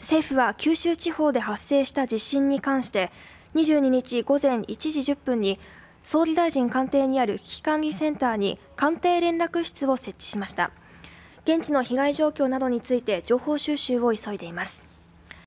政府は九州地方で発生した地震に関して22日午前1時10分に総理大臣官邸にある危機管理センターに官邸連絡室を設置しました現地の被害状況などについて情報収集を急いでいます